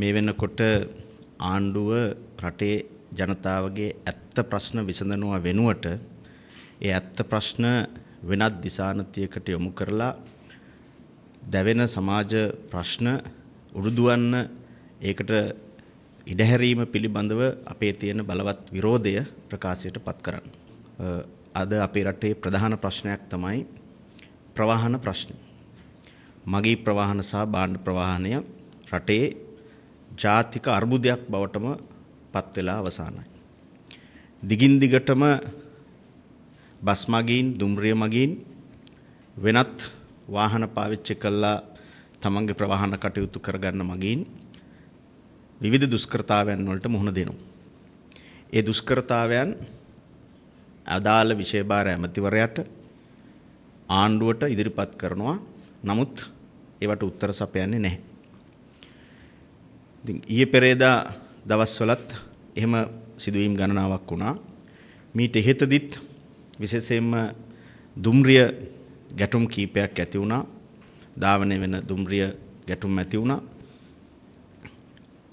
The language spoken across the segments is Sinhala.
මේ වෙනකොට ආණ්ඩුව රටේ ජනතාවගේ ඇත්ත ප්‍රශ්න විසඳනවා වෙනුවට ඒ ඇත්ත ප්‍රශ්න වෙනත් දිසානතියකට යොමු කරලා දැවෙන සමාජ ප්‍රශ්න උරුදුවන්න ඒකට ඉඩහැරීම පිළිබඳව අපේ තියෙන බලවත් විරෝධය ප්‍රකාශයට පත් කරන්න. අද අපේ රටේ ප්‍රධාන ප්‍රශ්නයක් තමයි ප්‍රවාහන ප්‍රශ්න. මගේ ප්‍රවාහන සහ බාණ්ඩ ප්‍රවාහනය රටේ ජාතික අර්බුදයක් බවටම පත් වෙලා අවසానයි. දිගින් දිගටම බස් මගින්, දුම්රිය මගින් වෙනත් වාහන පාවිච්චි කළා තමන්ගේ ප්‍රවාහන කටයුතු කරගන්න මගින් විවිධ දුෂ්කරතාවයන් වලට මුහුණ දෙනවා. ඒ දුෂ්කරතාවයන් අදාළ විෂයභාර ඇමතිවරයාට ආණ්ඩුවට ඉදිරිපත් කරනවා. නමුත් ඒවට උත්තර සපයන්නේ නැහැ. ඉතින් ඊයේ පෙරේදා දවස්වලත් එහෙම සිදුවීම් ගණනාවක් වුණා. මීට ඉහතදිත් විශේෂයෙන්ම දුම්රිය ගැටුම් කීපයක් ඇති වුණා. ධාවනය වෙන දුම්රිය ගැටුම් ඇති වුණා.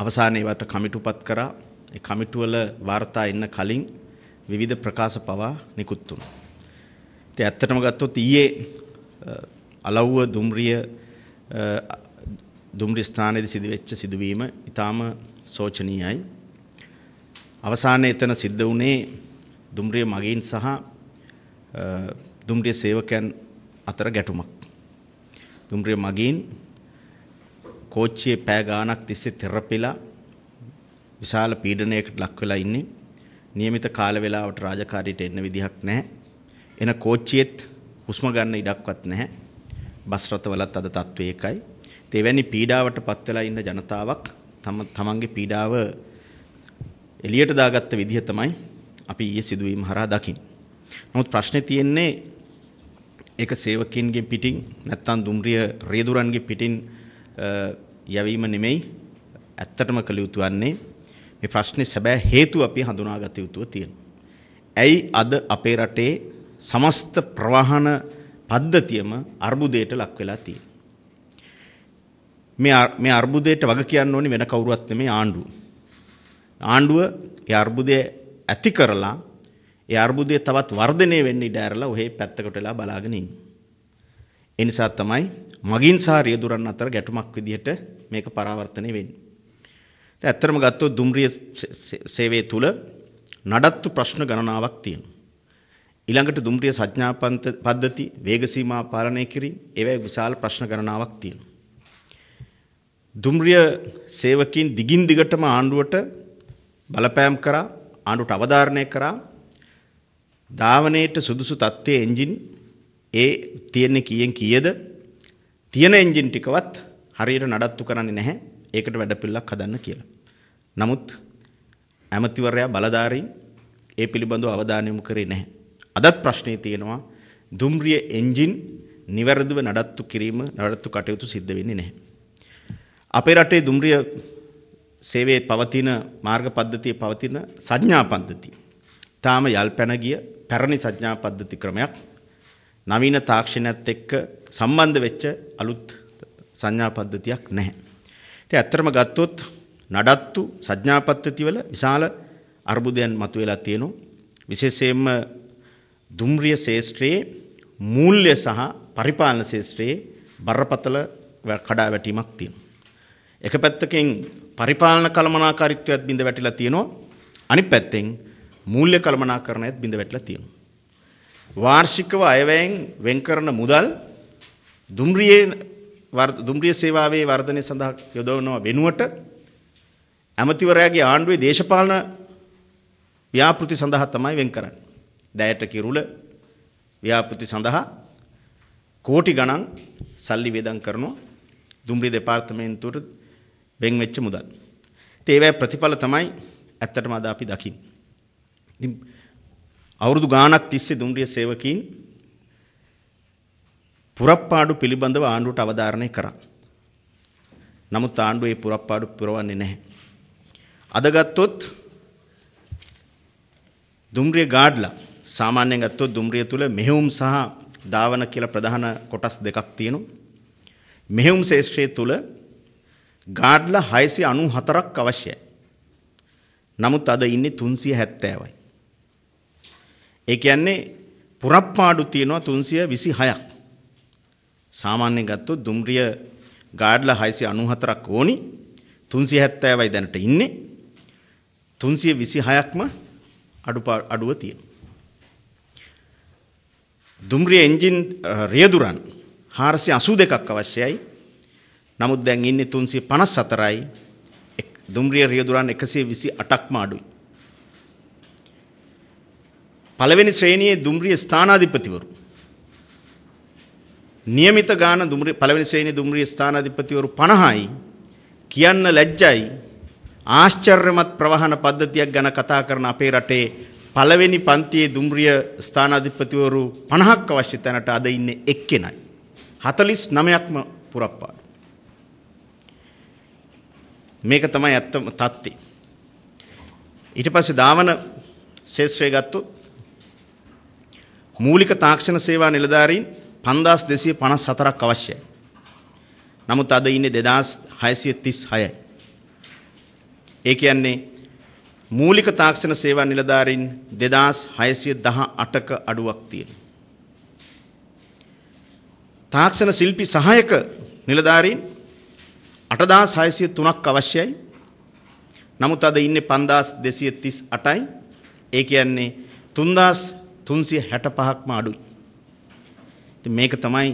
අවසානයේ වට කමිටුපත් කරා. ඒ කමිටුවල වාර්තා ඉන්න කලින් විවිධ ප්‍රකාශ පවා නිකුත් වුණා. ඉතින් ඇත්තටම ගත්තොත් ඊයේ අලව්ව දුම්රිය දුම්රිය ස්ථානයේදී සිදුවෙච්ච සිදුවීම ඊටාම සෝචනීයයි. අවසානයේ එතන සිද්ධ වුණේ දුම්රිය මගීන් සහ දුම්රිය සේවකයන් අතර ගැටුමක්. දුම්රිය මගීන් කෝච්චියේ පෑ ගාණක් තිස්සේ තෙරපිලා විශාල පීඩනයකට ලක් වෙලා ඉන්නේ. નિયમિત කාල වේලාවට රාජකාරියට එන්න විදිහක් නැහැ. එන කෝච්චියෙත් හුස්ම ගන්න ඉඩක්වත් නැහැ. බස් රථවලත් අද තත්ත්වය එකයි. තෙවැනි පීඩාවට පත් වෙලා ඉන්න ජනතාවක් තම තමන්ගේ පීඩාව එළියට දාගත්ත විදිහ තමයි අපි ඊයේ සිදුවීම හරහා දකින්. නමුත් ප්‍රශ්නේ තියෙන්නේ ඒක සේවකින්ගෙන් පිටින් නැත්තම් දුම්රිය රියදුරන්ගේ පිටින් යැවීම නෙමෙයි ඇත්තටම කළ යුතු වන්නේ මේ ප්‍රශ්නේ සැබෑ හේතුව අපි හඳුනාගත යුතුව තියෙනවා. ඇයි අද අපේ රටේ සමස්ත ප්‍රවාහන පද්ධතියම අර්බුදයට ලක් වෙලා තියෙන්නේ? මේ මේ අර්බුදයට වග කියන්න ඕනේ වෙන කවුරුවත් නෙමේ ආණ්ඩුව. ආණ්ඩුව ඒ අර්බුදය ඇති කරලා ඒ අර්බුදය තවත් වර්ධනය වෙන්න ඉඩ ඇරලා ඔහේ පැත්තකට වෙලා බලාගෙන ඉන්න. ඒ නිසා තමයි මගින් සහ රියදුරන් අතර ගැටුමක් විදිහට මේක පරාවර්තනය වෙන්නේ. ඒත් ඇත්තටම ගත්තොත් දුම්රිය සේවයේ තුල නඩත්තු ප්‍රශ්න ගණනාවක් තියෙනවා. ඊළඟට දුම්රිය සඥා පද්ධති වේග සීමා පාලනය කිරීම ඒවැයි විශාල ප්‍රශ්න ගණනාවක් තියෙනවා. දුම්රිය සේවකීන් දිගින් දිගටම ආණ්ඩුවට බලපෑම් කරා ආණ්ඩුවට අවධාරණය කරා ධාවනයේට සුදුසු තත්ත්වයේ එන්ජින් ඒ තියෙන්නේ කීයෙන් කීයද තියෙන එන්ජින් ටිකවත් හරියට නඩත්තු කරන්නේ නැහැ ඒකට වැඩපිළිවෙලක් හදන්න කියලා. නමුත් ඇමතිවරයා බලධාරීන් ඒ පිළිබඳව අවධානය යොමු කරේ නැහැ. අදත් ප්‍රශ්නේ තියෙනවා දුම්රිය එන්ජින් නිවැරදිව නඩත්තු කිරීම නඩත්තු කටයුතු සිද්ධ වෙන්නේ නැහැ. අපේ රටේ දුම්රිය සේවයේ පවතින මාර්ග පද්ධතිය පවතින සඥා පද්ධතිය. තාම යල් පැන ගිය පැරණි සඥා පද්ධති ක්‍රමයක් නවීන තාක්ෂණයත් එක්ක සම්බන්ධ වෙච්ච අලුත් සංඥා පද්ධතියක් නැහැ. ඉතින් ඇත්තටම ගත්තොත් නඩත්තු සංඥා පද්ධතිවල විශාල අර්බුදයන් මතුවලා තියෙනවා. විශේෂයෙන්ම දුම්රිය ශේෂ්ත්‍රයේ මූල්‍ය සහ පරිපාලන ශේෂ්ත්‍රයේ බරපතල කඩාවැටීමක් තියෙනවා. එක පැත්තකින් පරිපාලන කළමනාකාරීත්වයත් බිඳ වැටිලා තියෙනවා. අනිත් පැත්තෙන් මූල්‍ය කළමනාකරණයත් බිඳ වැටිලා තියෙනවා. වාර්ෂිකව අයවැයෙන් වෙන් කරන මුදල් දුම්රියේ දුම්රිය සේවාවේ වර්ධනය සඳහා යොදවනවා වෙනුවට ඇමතිවරයාගේ ආණ්ඩුවේ දේශපාලන ව්‍යාපෘති සඳහා තමයි වෙන් කරන්නේ. දැයට කිරුල ව්‍යාපෘති සඳහා කෝටි ගණන් සල්ලි වේදම් කරනවා දුම්රිය දෙපාර්තමේන්තුවට වෙන් වෙච්ච මුදල්. ඉතින් ඒවැය ප්‍රතිඵල තමයි ඇත්තටම අද අපි දකින්නේ. ඉතින් අවුරුදු ගාණක් තිස්සේ දුම්රිය සේවකීන් පුරප්පාඩු පිළිබඳව ආණ්ඩුවට අවධාරණය කරා. නමුත් ආණ්ඩුව ඒ පුරප්පාඩු පුරවන්නේ නැහැ. අද ගත්තොත් දුම්රිය ගාඩ්ලා සාමාන්‍යයෙන් ගත්තොත් දුම්රිය තුල මෙහෙයුම් සහ දාවන කියලා ප්‍රධාන කොටස් දෙකක් තියෙනවා. මෙහෙයුම් ශේෂ්ත්‍රයේ තුල ගාඩ්ල 694ක් අවශ්‍යයි. නමුත් අද ඉන්නේ 370යි. ඒ කියන්නේ පුරප්පාඩු තියෙනවා 326ක්. සාමාන්‍යයෙන් ගත්තොත් දුම්රිය ගාඩ්ල 694ක් ඕනි. 370යි දැනට ඉන්නේ. 326ක්ම අඩුව තියෙනවා. දුම්රිය එන්ජින් රියදුරන් 482ක් අවශ්‍යයි. නමුත් දැන් ඉන්නේ 354යි. දුම්රිය රියදුරන් 128ක්ම අඩුයි. පළවෙනි ශ්‍රේණියේ දුම්රිය ස්ථානාධිපතිවරු નિયમિત ගාන දුම්රිය පළවෙනි ශ්‍රේණියේ දුම්රිය ස්ථානාධිපතිවරු 50යි. කියන්න ලැජ්ජයි. ආශ්චර්යමත් ප්‍රවහන පද්ධතියක් ගැන කතා කරන අපේ රටේ පළවෙනි පන්තියේ දුම්රිය ස්ථානාධිපතිවරු 50ක් අවශ්‍ය තැනට අද ඉන්නේ එක්කෙනයි. 49ක්ම පුරප්පාඩු. මේක තමයි ඇත්තම தත්ති. ඊට පස්සේ දාවන ශේෂ්ත්‍රය ගත්තොත් මූලික තාක්ෂණ සේවා නිලධාරීන් 5254ක් අවශ්‍යයි. නමුත් අද ඉන්නේ 2636යි. ඒ කියන්නේ මූලික තාක්ෂණ සේවා නිලධාරීන් 2618ක අඩුවක් තියෙනවා. තාක්ෂණ ශිල්පී සහායක නිලධාරීන් අටදහස් හයසිය තුනක් අවශ්‍යයි නමුත් අද ඉන්නේ පන්දස් දෙසිය තිස් අටයි ඒ කියන්නේ තුන්දස් තුන්සිය හැට පහක්ම අඩුයි. මේක තමයි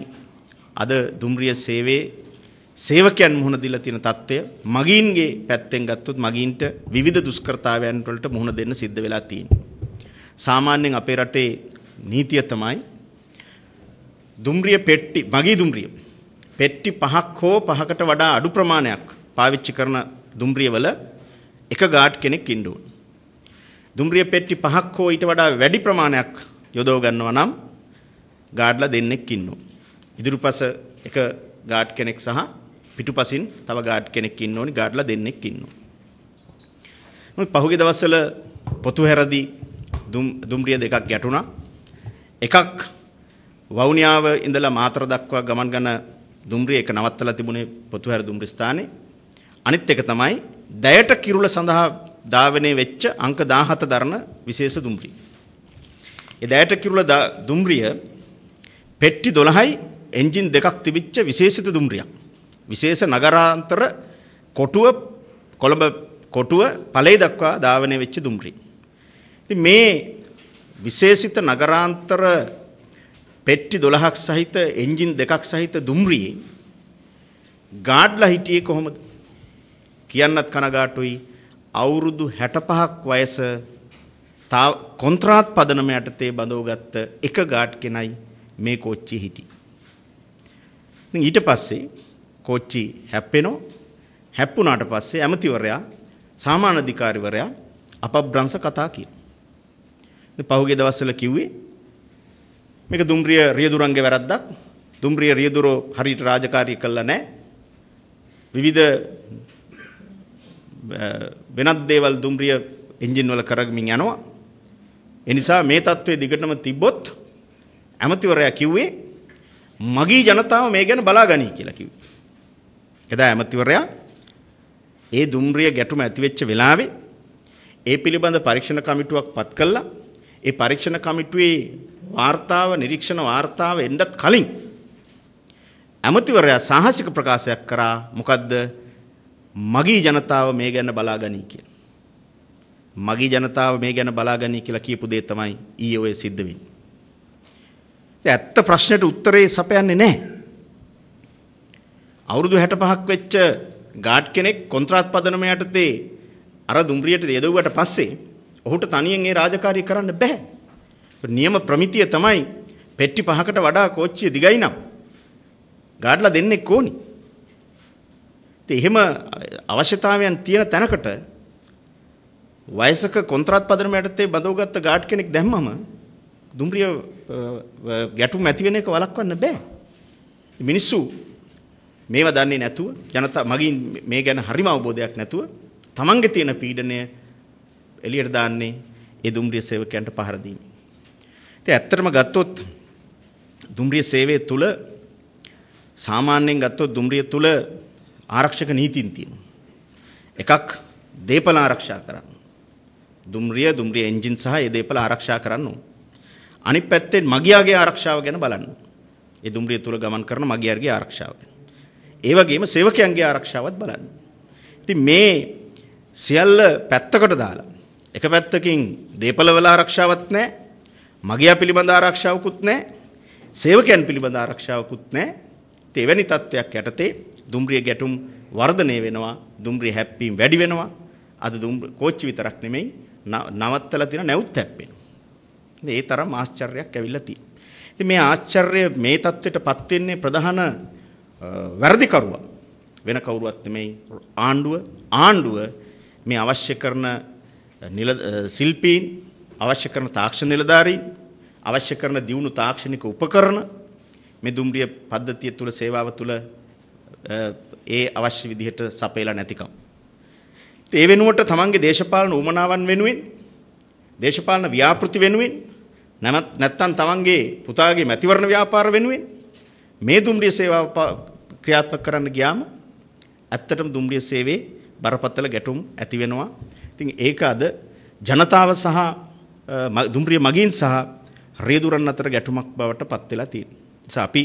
අද දුම්රිය සේවේ සේවකයන් මුහුණ දිලා තියෙන தত্ত্বය මගීන්ගේ පැත්තෙන් ගත්තොත් මගීන්ට විවිධ දුෂ්කරතාවයන් වලට මුහුණ දෙන්න සිද්ධ වෙලා තියෙනවා. සාමාන්‍යයෙන් අපේ රටේ නීතිය තමයි දුම්රිය පෙට්ටි මගී දුම්රිය පෙට්ටි පහක් හෝ පහකට වඩා අඩු ප්‍රමාණයක් පාවිච්චි කරන දුම්රියවල එක ගාඩ් කෙනෙක් ඉන්න ඕන. දුම්රිය පෙට්ටි පහක් හෝ ඊට වඩා වැඩි ප්‍රමාණයක් යොදව ගන්නවා නම් ගාඩ්ලා දෙන්නෙක් ඉන්න ඕන. ඉදිරිපස එක ගාඩ් කෙනෙක් සහ පිටුපසින් තව ගාඩ් කෙනෙක් ඉන්න ඕනි ගාඩ්ලා දෙන්නෙක් ඉන්න ඕන. මොකද පහුගිය දවස්වල පොතු හැරදී දුම් දුම්රිය දෙකක් ගැටුණා. එකක් වවුනියාව ඉඳලා මාතර දක්වා ගමන් ගන දුම්රිය එක නවත්තලා තිබුණේ පොතුහැර දුම්රිය ස්ථානයේ. අනිත් එක තමයි දැයට කිරුළ සඳහා ධාවනයේ වෙච්ච අංක 17 දරන විශේෂ දුම්රිය. ඒ දැයට කිරුළ දුම්රිය පෙට්ටි 12යි එන්ජින් දෙකක් තිබිච්ච විශේෂිත දුම්රියක්. විශේෂ නගරාන්තර කොටුව කොළඹ කොටුව ඵලයේ දක්වා ධාවනය වෙච්ච දුම්රිය. ඉතින් මේ විශේෂිත නගරාන්තර පෙට්ටි 12ක් සහිත එන්ජින් දෙකක් සහිත දුම්රියේ ගාඩ්ලා හිටියේ කොහොමද කියන්නත් කනගාටුයි අවුරුදු 65ක් වයස තා කොන්ත්‍රාත් පදනම යටතේ බඳවගත්ත එක ගාඩ් කෙනයි මේ කොච්චි හිටි. ඉතින් ඊට පස්සේ කොච්චි හැප්පෙනවා. හැප්පුණාට පස්සේ ඇමතිවරයා සාමාන්‍ය අධිකාරිවරයා අපබ්‍රංශ කතා කියන. ඉතින් පහුගිය දවස්වල කිව්වේ මේක දුම්රිය රියදුරන්ගේ වැරද්දක්. දුම්රිය රියදුරෝ හරියට රාජකාරී කළා නැහැ. විවිධ වෙනත් දේවල් දුම්රිය එන්ජින් වල කරගමින් යනවා. ඒ නිසා මේ தત્ත්වයේ දිගටම තිබ්බොත් ඇමතිවරයා කිව්වේ මගී ජනතාව මේ ගැන බලාගනී කියලා කිව්වේ. එදා ඇමතිවරයා ඒ දුම්රිය ගැටුම ඇති වෙච්ච වෙලාවේ ඒ පිළිබඳ පරීක්ෂණ කමිටුවක් පත් කළා. ඒ පරීක්ෂණ කමිටුවේ වාර්තාව නිරීක්ෂණ වාර්තාව එන්නත් කලින් ඇමතිවරයා සාහසික ප්‍රකාශයක් කරා මොකද්ද මගී ජනතාව මේ ගැන බලාගනී කියලා. මගී ජනතාව මේ ගැන බලාගනී කියලා කියපු දේ තමයි ඊයේ ඔය සිද්ධ වෙන්නේ. ඇත්ත ප්‍රශ්නෙට උත්තරේ සපයන්නේ නැහැ. අවුරුදු 65ක් වෙච්ච ගාඩ් කෙනෙක් කොන්ත්‍රාත් පදනම යටතේ අර දුම්රියට යදවුවට පස්සේ ඔහුට තනියෙන් ඒ රාජකාරිය කරන්න බෑ. නියම ප්‍රමිතිය තමයි පෙට්ටි පහකට වඩා කෝච්චිය දිගයි නම් ගාඩලා දෙන්නේ කොනි. ඉතින් එහෙම අවශ්‍යතාවයන් තියෙන තැනකට වයසක කොන්ත්‍රාත් පදනම යටතේ බඳවගත්ත ගාඩ් කෙනෙක් දැම්මම දුම්රිය ගැටුම් ඇති වෙන එක වළක්වන්න බෑ. මිනිස්සු මේවා දන්නේ නැතුව ජනතා මගින් මේ ගැන හරිම අවබෝධයක් නැතුව තමන්ගේ තියෙන පීඩනය එළියට දාන්නේ ඒ දුම්රිය සේවකයන්ට පහර දීමෙන්. ඇත්තටම ගත්තොත් දුම්රිය සේවය තුළ සාමාන්‍යයෙන් ගත්තොත් දුම්රිය තුළ ආරක්ෂක නීතින් තියෙනවා. එකක් දේපල ආරක්ෂා කරන්න. දුම්රිය දුම්රිය එන්ජින් සහ ඒ දේපල ආරක්ෂා කරන්න අනිත් පැත්තෙන් මගියාගේ ආරක්ෂාව ගැන බලන්න. ඒ දුම්රිය තුල ගමන් කරන මගියාගේ ආරක්ෂාව ගැන. ඒ වගේම සේවකයන්ගේ ආරක්ෂාවත් බලන්න. ඉතින් මේ සියල්ල පැත්තකට දාලා එක පැත්තකින් දේපලවල ආරක්ෂාවක් නැහැ. මගියා පිළිබඳ ආරක්ෂාවකුත් නැහැ. සේවකයන් පිළිබඳ ආරක්ෂාවකුත් නැහැ. තෙවැනි තත්වයක් යටතේ දුම්රිය ගැටුම් වර්ධනය වෙනවා. දුම්රිය හැප්පීම් වැඩි වෙනවා. අද කෝච්චි විතරක් නෙමෙයි නවත්තලා තියෙන නැවුත් හැප්පෙනවා. ඒ තරම් ආශ්චර්යයක් ඇවිල්ලා තියෙනවා. ඉතින් මේ ආශ්චර්ය මේ தത്വෙටපත් වෙන්නේ ප්‍රධාන වැරදිකරුවා වෙන කවුරුවත් නෙමෙයි ආණ්ඩුව ආණ්ඩුව මේ අවශ්‍ය කරන නිල ශිල්පීන් අවශ්‍ය කරන තාක්ෂණ නිලධාරීන් අවශ්‍ය කරන දියුණු තාක්ෂණික උපකරණ මේ දුම්රිය පද්ධතිය තුළ සේවාව තුළ ඒ අවශ්‍ය විදිහට සපයලා නැතිකම. ඒ වෙනුවට තමන්ගේ දේශපාලන උමනාවන් වෙනුවෙන් දේශපාලන ව්‍යාපෘති වෙනුවෙන් නැමත් නැත්තම් තමන්ගේ පුතාගේ මැතිවරණ ව්‍යාපාර වෙනුවෙන් මේ දුම්රිය සේවාව ක්‍රියාත්මක කරන්න ගියාම ඇත්තටම දුම්රිය සේවයේ බරපතල ගැටුම් ඇති වෙනවා. ඉතින් ඒක අද ජනතාව සහ දුම්රිය මගින් සහ රේදුරන් අතර ගැටුමක් බවට පත් වෙලා තියෙනවා. නිසා අපි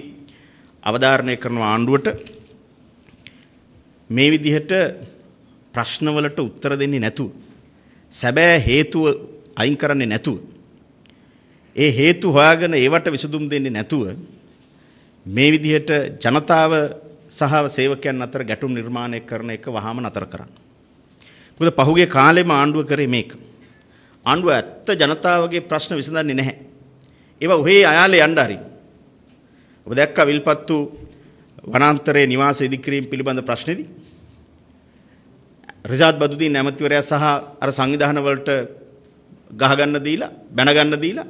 අවධාරණය කරන ආණ්ඩුවට මේ විදිහට ප්‍රශ්නවලට උත්තර දෙන්නේ නැතුව සැබෑ හේතුව අයින් කරන්නේ නැතුව ඒ හේතු හොයාගෙන ඒවට විසඳුම් දෙන්නේ නැතුව මේ විදිහට ජනතාව සහ සේවකයන් අතර ගැටුම් නිර්මාණය කරන එක වහාම නතර කරන්න. මොකද පහුගිය කාලෙම ආණ්ඩුව කරේ මේක. ආණ්ඩුව ඇත්ත ජනතාවගේ ප්‍රශ්න විසඳන්නේ නැහැ. ඒවා ඔහේ අයාලේ යන්න හරි. ඔබ දැක්ක විල්පත්තු වනාන්තරයේ නිවාස ඉදිකිරීම පිළිබඳ ප්‍රශ්නේදී රිසාද් බදුදීන් ඇමතිවරයා සහ අර සංවිධාන වලට ගහගන්න දීලා බැනගන්න දීලා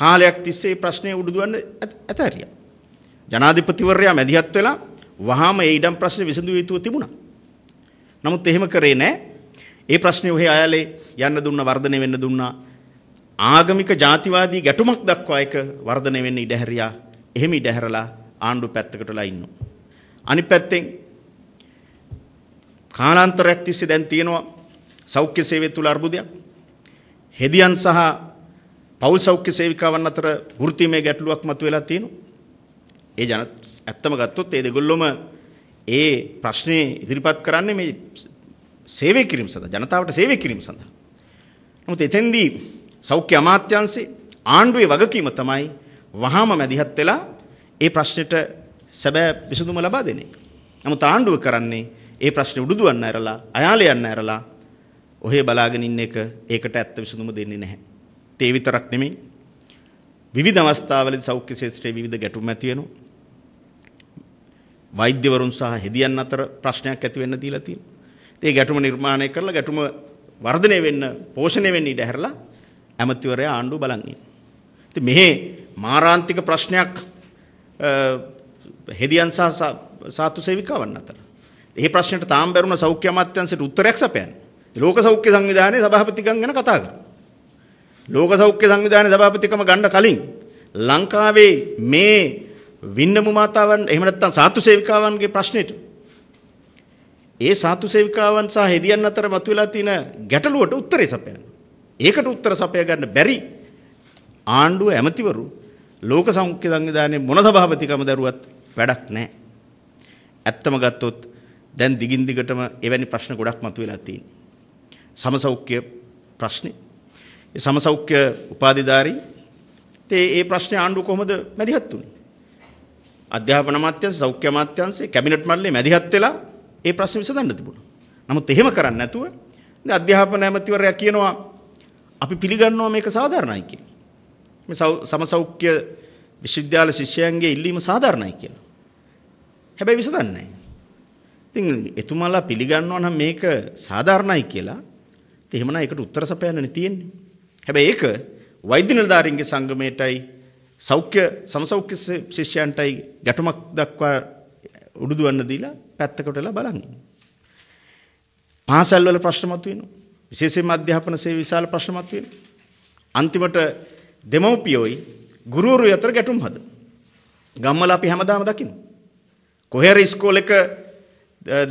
කාලයක් තිස්සේ ප්‍රශ්නේ උඩුදුවන්න ඇතහැරියා. ජනාධිපතිවරයා මැදිහත් වෙලා වහාම ඒ ඉඩම් ප්‍රශ්නේ විසඳුව යුතුව තිබුණා. නමුත් එහෙම කරේ නැහැ. ඒ ප්‍රශ්නේ ඔහේ අයලේ යන්න දුන්න වර්ධනය වෙන්න දුන්නා. ආගමික ජාතිවාදී ගැටුමක් දක්වා එක වර්ධනය වෙන්න ඉඩ හැරියා. එහෙම ඉඩ හැරලා ආණ්ඩුව පැත්තකටලා ඉන්නවා. අනිත් පැත්තෙන් කාලාන්තරයක් තිස්සේ දැන් තියෙනවා සෞඛ්‍ය සේවය තුල අර්බුදයක්. හෙදියන් සහ පෞල් සෞඛ්‍ය සේවිකාවන් අතර වෘත්තිමය ගැටලුවක් මතුවලා තියෙනවා. ඒ ජන ඇත්තම ගත්තොත් ඒ දෙගොල්ලොම ඒ ප්‍රශ්නේ ඉදිරිපත් කරන්නේ මේ සේවය කිරීම සඳහා ජනතාවට සේවය කිරීම සඳහා. නමුත් එතෙන්දී සෞඛ්‍ය අමාත්‍යාංශේ ආණ්ඩුවේ වගකීම තමයි වහාම මැදිහත් වෙලා ඒ ප්‍රශ්නෙට සැබෑ විසඳුම ලබා දෙන එක. නමුත් ආණ්ඩුව කරන්නේ ඒ ප්‍රශ්නේ උඩුදුවන්න ඇරලා අයාලේ යන්න ඇරලා ඔහේ බලාගෙන ඉන්න එක ඒකට ඇත්ත විසඳුම දෙන්නේ නැහැ. ඒ විතරක් නෙමෙයි. විවිධ අවස්ථාවලදී සෞඛ්‍ය ක්ෂේත්‍රයේ විවිධ ගැටුම් ඇති වෙනවා. වෛද්‍යවරුන් සහ හෙදියන් අතර ප්‍රශ්නයක් ඇති වෙන්න දීලා තියෙනවා. ඒ ගැටුම නිර්මාණය කරලා ගැටුම වර්ධනය වෙන්න පෝෂණය වෙන්න ඉඩ හැරලා ඇමතිවරයා ආණ්ඩුව බලන් ඉන්නේ. මෙහි මාරාන්තික ප්‍රශ්නයක් හෙදියන් සහ සාතු සේවිකාවන් අතර. ඒ ප්‍රශ්නයට තාම බැරුණ සෞඛ්‍ය අමාත්‍යංශයට උත්තරයක් සපයන්න. ලෝක සෞඛ්‍ය සංවිධානයේ සභාපතිකම් ගැන කතා කරා. ලෝක සෞඛ්‍ය සංවිධානයේ සභාපතිකම ගන්න කලින් ලංකාවේ මේ වින්නමු මාතාවන් එහෙම නැත්නම් සාතු සේවිකාවන්ගේ ප්‍රශ්නෙට ඒ සාතු සේවිකාවන් සහ හෙදියන් අතර මතුවලා තියෙන ගැටලුවට උත්තරේ සපයන්න. ඒකට උත්තර සපය ගන්න බැරි ආණ්ඩුව ඇමතිවරු ලෝක සෞඛ්‍ය සංවිධානයේ මොන සභාපතිකම දරුවත් වැඩක් නැහැ. ඇත්තම ගත්තොත් දැන් දිගින් දිගටම එවැනි ප්‍රශ්න ගොඩක් මතුවලා තියෙනවා. සමසෞඛ්‍ය ප්‍රශ්නේ. ඒ සමසෞඛ්‍ය උපාධිධාරී තේ ඒ ප්‍රශ්නේ ආණ්ඩුව කොහොමද මැදිහත් වුනේ? අධ්‍යාපන අමාත්‍යංශ සෞඛ්‍ය අමාත්‍යංශේ කැබිනට් මණ්ඩලයේ මැදිහත් වෙලා ඒ ප්‍රශ්නේ විසඳන්න තිබුණා. නමුත් එහෙම කරන්නේ නැතුව ඉතින් අධ්‍යාපන ඇමතිවරයා කියනවා අපි පිළිගන්නවා මේක සාධාරණයි කියලා. මේ සමසෞඛ්‍ය විශ්වවිද්‍යාල ශිෂ්‍යයන්ගේ ඉල්ලීම සාධාරණයි කියලා. හැබැයි විසඳන්නේ ඉතින් එතුමාලා පිළිගන්නවා නම් මේක සාධාරණයි කියලා ඉතින් එහෙමනම් ඒකට උත්තර සපයන්නනේ තියෙන්නේ. හැබැයි ඒක වෛද්‍ය නිලධාරීන්ගේ සංගමයටයි සෞඛ්‍ය සමසෞඛ්‍ය ශිෂ්‍යයන්ටයි ගැටුමක් දක්වා උඩුදුවන්න දීලා පැත්තකටලා බලන් පාසල් වල ප්‍රශ්න මතුවෙනවා. විශේෂයෙන්ම අධ්‍යාපන සේවය විශාල ප්‍රශ්න මතුවෙනවා. අන්තිමට දෙමව්පියෝයි ගුරුවරු අතර ගැටුම් හද. ගම්වල අපි හැමදාම දකින්න. කොහේර ඉස්කෝලේක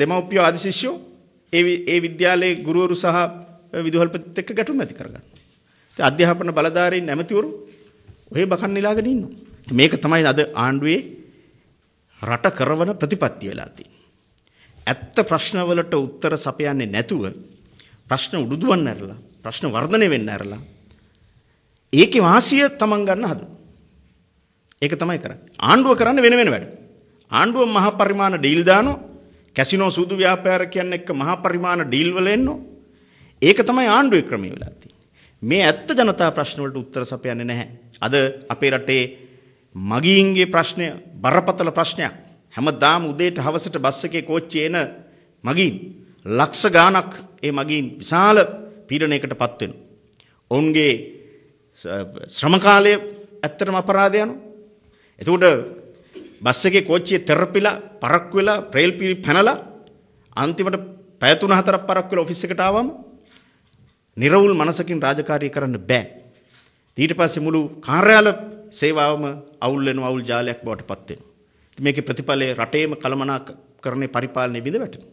දෙමව්පියෝ ආදි ශිෂ්‍යෝ ඒ ඒ විද්‍යාලයේ ගුරුවරු සහ විදුහල්පතිත් එක්ක ගැටුම් ඇති කරගන්න. ඉතින් අධ්‍යාපන බලධාරීන් ඇමතිවරු ඔය බකන් නිලාගෙන ඉන්නවා. මේක තමයි අද ආණ්ඩුවේ රට කරවන ප්‍රතිපත්ති වෙලා ඇත්ත ප්‍රශ්නවලට උත්තර සපයන්නේ නැතුව ප්‍රශ්න උඩුදුවන් ඇරලා ප්‍රශ්න වර්ධනය වෙන්න ඇරලා ඒකේ වාසිය තමන් ගන්න හදන. ඒක තමයි කරන්නේ. ආණ්ඩුව කරන්නේ වෙන වෙන වැඩ. ආණ්ඩුව මහ පරිමාණ ඩීල් දානවා. කැසිනෝ සූදු ව්‍යාපාරිකයන් එක්ක මහ පරිමාණ ඩීල් වල එන්නෝ. ඒක තමයි ආණ්ඩුවේ ක්‍රමය වෙලා තියෙන්නේ. මේ ඇත්ත ජනතා ප්‍රශ්න වලට උත්තර සපයන්නේ නැහැ. අද අපේ රටේ මගීන්ගේ ප්‍රශ්නය බරපතල ප්‍රශ්නයක් හැමදාම උදේට හවසට බස් එකේ කෝච්චිය එන මගීන් ලක්ෂ ගාණක් ඒ මගීන් විශාල පීඩනයකට පත් වෙනවා. ඔවුන්ගේ ශ්‍රම කාලය ඇත්තටම අපරාධ යනවා. එතකොට බස් එකේ කෝච්චිය තෙරපිලා පරක්කු වෙලා ප්‍රේල් පිලි පැනලා අන්තිමට පැය තුන හතරක් පරක්කු වෙලා ඔෆිස් එකට ආවම නිර්වුල් මනසකින් රාජකාරී කරන්න බෑ. ඊට පස්සේ මුළු කාර්යාලය සේවාවම අවුල් වෙනවා අවුල් ජාලයක් බවට පත් වෙනවා. ඉතින් මේකේ ප්‍රතිඵලය රටේම කළමනාකරණේ පරිපාලනයේ බිඳ වැටෙනවා.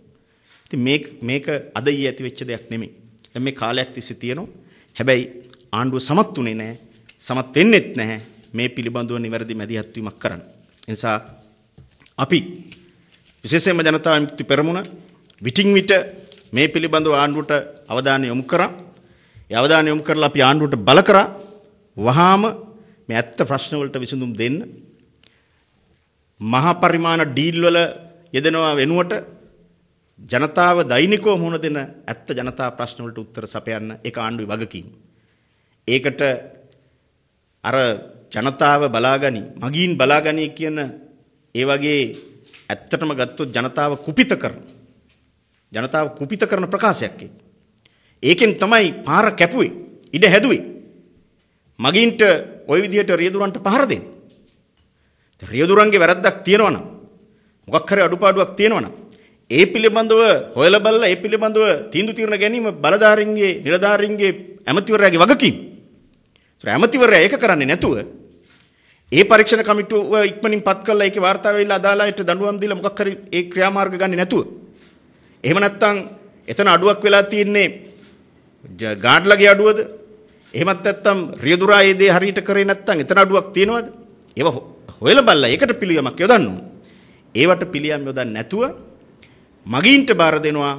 ඉතින් මේක මේක අද ඊයේ ඇති වෙච්ච දෙයක් නෙමෙයි. දැන් මේ කාලයක් තිස්සේ තියෙනවා. හැබැයි ආණ්ඩුව සමත් උනේ නැහැ. සමත් වෙන්නෙත් නැහැ මේ පිළිබඳව නිවැරදි මැදිහත් වීමක් කරන්න. ඒ නිසා අපි විශේෂයෙන්ම ජනතා විමුක්ති පෙරමුණ විටින් විට මේ පිළිබඳව ආණ්ඩුවට අවධානය යොමු කරා. ඒ අවධානය යොමු කරලා අපි ආණ්ඩුවට බල කරා. වහාම මේ ඇත්ත ප්‍රශ්න වලට විසඳුම් දෙන්න මහා පරිමාණ ඩීල් වල යෙදෙනවා වෙනුවට ජනතාව දෛනිකව මුහුණ දෙන ඇත්ත ජනතා ප්‍රශ්න වලට උත්තර සපයන්න ඒක ආණ්ඩුවේ වගකීම. ඒකට අර ජනතාව බලාගනි මගීන් බලාගනි කියන ඒ වගේ ඇත්තටම ගත්තොත් ජනතාව කුපිත කරන ජනතාව කුපිත කරන ප්‍රකාශයක් ඒකෙන් තමයි පාර කැපුවේ ඉඩ හැදුවේ මගින්ට ওই විදියට රියදුරන්ට පහර දෙන්න. රියදුරන්ගේ වැරද්දක් තියෙනවා නම් මොකක් හරි අඩුපාඩුවක් තියෙනවා නම් ඒ පිළිබඳව හොයලා බලලා ඒ පිළිබඳව තීන්දුව తీරන ගැනීම බලධාරීන්ගේ නිලධාරීන්ගේ ඇමතිවරයාගේ වගකීම. ඒ ඇමතිවරයා ඒක කරන්නේ නැතුව ඒ පරීක්ෂණ කමිටුව ඉක්මනින් පත් කරලා ඒකේ වාර්තා වෙලා අදාළ අයට දඬුවම් දීලා මොකක් හරි ඒ ක්‍රියාමාර්ග ගන්න නැතුව. එහෙම නැත්නම් එතන අඩුවක් වෙලා තියෙන්නේ ගාඩ්ලගේ අඩුවද එහෙමත් නැත්නම් රියදුරා ඒ දේ හරියට කරේ නැත්නම් එතන අඩුවක් තියෙනවද? ඒව හොයලා බලලා ඒකට පිළියමක් යොදන්න ඒවට පිළියම් යොදන්න නැතුව මගීන්ට බාර දෙනවා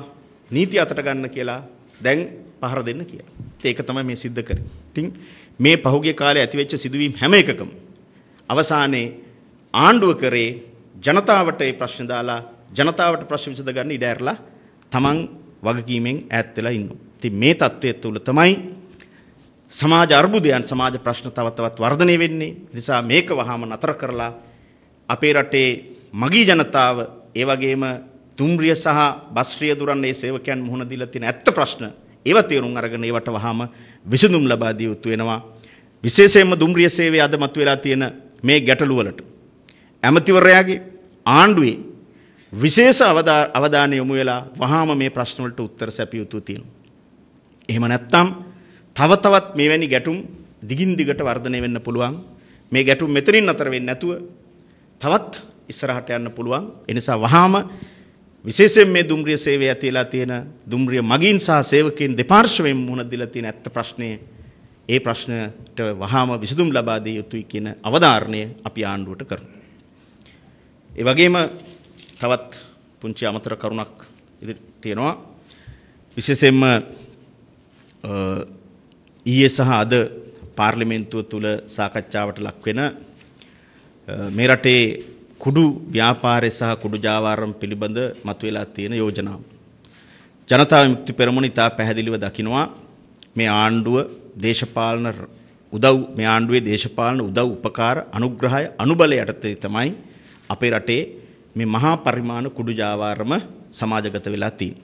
නීති අතට ගන්න කියලා දැන් පහර දෙන්න කියලා. ඒක තමයි මේ सिद्ध කරේ. ඉතින් මේ පහුගිය කාලේ ඇතිවෙච්ච සිදුවීම් හැම එකකම අවසානයේ ආණ්ඩුව කරේ ජනතාවට මේ ප්‍රශ්න දාලා ජනතාවට ප්‍රශ්න විසඳ ගන්න ඉඩ ඇරලා තමන් වගකීමෙන් ඈත් වෙලා ඉන්නවා. ඉතින් මේ தත්වයේ තුල තමයි සමාජ අර්බුදයන් සමාජ ප්‍රශ්න තව තවත් වර්ධනය වෙන්නේ. නිසා මේක වහාම නතර කරලා අපේ රටේ මගී ජනතාව ඒ වගේම දුම්රිය සහ බස්රිය දුරන්නේ සේවකයන් මුහුණ දීලා තියෙන ඇත්ත ප්‍රශ්න ඒව තේරුම් අරගෙන ඒවට වහාම විසඳුම් ලබා දිය යුතු වෙනවා. විශේෂයෙන්ම දුම්රිය සේවයේ අද මතුවලා තියෙන මේ ගැටලුව වලට ඇමතිවරයාගේ ආණ්ඩුවේ විශේෂ අවධානය යොමු වෙලා වහාම මේ ප්‍රශ්න වලට උත්තර සැපිය යුතු තියෙනවා. එහෙම නැත්නම් තව තවත් මේවැනි ගැටුම් දිගින් දිගට වර්ධනය වෙන්න පුළුවන්. මේ ගැටුම් මෙතනින් අතර වෙන්නේ නැතුව තවත් ඉස්සරහට යන්න පුළුවන්. ඒ නිසා වහාම විශේෂයෙන් මේ දුම්රිය සේවය ඇතිලා තියෙන දුම්රිය මගින් සහ සේවකයන් දෙපාර්ශ්වයෙන් මුහුණ දීලා තියෙන ඇත්ත ප්‍රශ්නේ ඒ ප්‍රශ්නට වහාම විසඳුම් ලබා දිය යුතුයි කියන අවධාරණය අපි ආණ්ඩුවට කරමු. ඒ වගේම තවත් පුංචි අමතර කරුණක් තියෙනවා. විශේෂයෙන්ම ඊයේ සහ අද පාර්ලිමේන්තුව තුළ සාකච්ඡාවට ලක්වෙන මේ රටේ කුඩු ව්‍යාපාරය සහ කුඩු ජාවාරම් පිළිබඳ මතුවලා තියෙන යෝජනාව. ජනතා විමුක්ති පෙරමුණ ඉතා පැහැදිලිව දකිනවා මේ ආණ්ඩුව දේශපාලන උදව් මේ ආණ්ඩුවේ දේශපාලන උදව් උපකාර අනුග්‍රහය අනුබලය යටතේ තමයි අපේ රටේ මේ මහා පරිමාණ කුඩු ජාවාරම සමාජගත වෙලා තියෙන්නේ.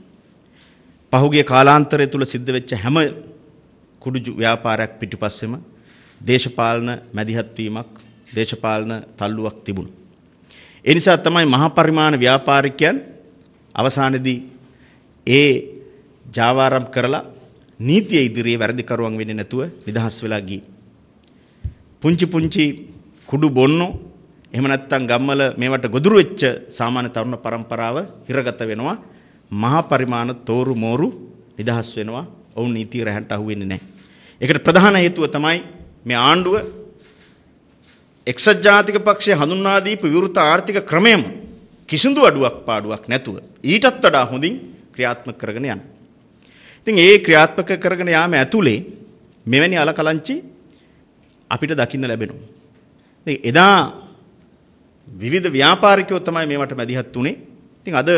පහුගිය කාලාන්තරය තුල සිද්ධ වෙච්ච හැම කුඩු ව්‍යාපාරයක් පිටිපස්සෙම දේශපාලන මැදිහත් වීමක් දේශපාලන තල්ලුවක් තිබුණා. ඒ නිසා තමයි මහා පරිමාණ ව්‍යාපාරිකයන් අවසානයේදී ඒ ජාවාරම් කරලා නීතිය ඉදිරියේ වැරදිකරුවන් වෙන්නේ නැතුව නිදහස් වෙලා ගියේ. පුංචි පුංචි කුඩු බොන්නෝ එහෙම නැත්නම් ගම්වල මේවට ගොදුරු වෙච්ච සාමාන්‍ය තරුණ පරම්පරාව හිරගත වෙනවා මහා පරිමාණ තෝරු මෝරු නිදහස් වෙනවා ඔවුන් නීතිය රැහැන්ට අහු වෙන්නේ නැහැ ඒකට ප්‍රධාන හේතුව තමයි මේ ආණ්ඩුව එක්සත් ජාතික පක්ෂය හඳුන්වා දීපු විරුද්ධ ආර්ථික ක්‍රමයම කිසිඳු අඩුවක් පාඩුවක් නැතුව ඊටත් වඩා හොඳින් ක්‍රියාත්මක කරගෙන යන. ඉතින් ඒ ක්‍රියාත්මක කරගෙන යාම ඇතුලේ මෙවැනි අලකලංචි අපිට දකින්න ලැබෙනවා. එදා විවිධ ව්‍යාපාරිකයෝ තමයි මේවට මැදිහත් වුනේ. ඉතින් අද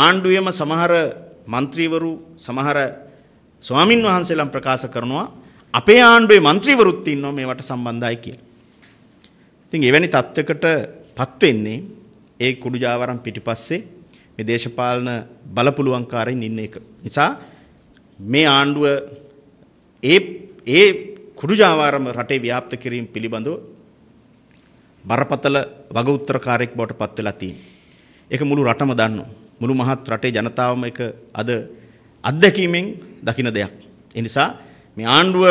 ආණ්ඩුවේම සමහර മന്ത്രിවරු සමහර ස්වාමින් වහන්සේලා ප්‍රකාශ කරනවා අපේ ආණ්ඩුවේ മന്ത്രിවරුත් ඉන්නවා මේවට සම්බන්ධයි කියලා. ඉතින් එවැනි තත්වයකට පත් වෙන්නේ ඒ කුඩු ජාවරම් පිටිපස්සේ මේ දේශපාලන බලපුලුවන්කාරයින් ඉන්න එක. නිසා මේ ආණ්ඩුව ඒ ඒ කුඩු ජාවාරම රටේ ව්‍යාප්ත කිරීම පිළිබඳව බරපතල වග උත්තරකාරයෙක් බවට පත් වෙලා තියෙනවා. ඒක මුළු රටම දන්නවා. මුළු මහත් රටේ ජනතාවම ඒක අද අත්දැකීමෙන් දකින දෙයක්. ඒ නිසා මේ ආණ්ඩුව